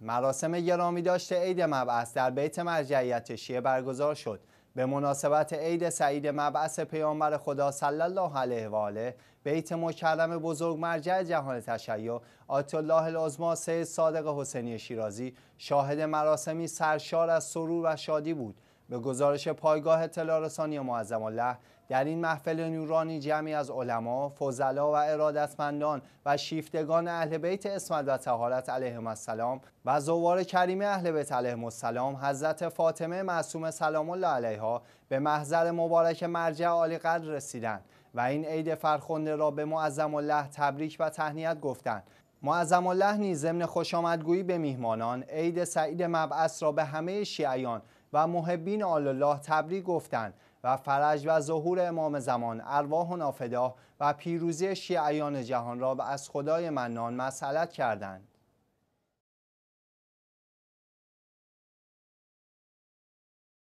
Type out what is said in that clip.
مراسم گرامی داشته عید مبعث در بیت مرجعیت شیعه برگزار شد به مناسبت عید سعید مبعث پیامبر خدا صلی الله علیه و آله بیت مکرم بزرگ مرجع جهان تشیع آیت الله العظما سید صادق حسینی شیرازی شاهد مراسمی سرشار از سرور و شادی بود به گزارش پایگاه اطلاع رسانی معظم الله در این محفل نورانی جمعی از علما، فضلا و ارادتمندان و شیفتگان اهل بیت اسمت و تهارت علیه السلام و زوار کریم اهل بیت علیهم السلام حضرت فاطمه معصوم سلام الله علیها به محضر مبارک مرجع عالی قدر رسیدند و این عید فرخنده را به معظم الله تبریک و تهنیت گفتند معظم الله نیز ضمن خوش به میهمانان عید سعید مبعث را به همه شیعیان و محبین آل الله تبریک گفتند و فرج و ظهور امام زمان ارواح و نافده و پیروزی شیعیان جهان را از خدای منان مسئلت کردند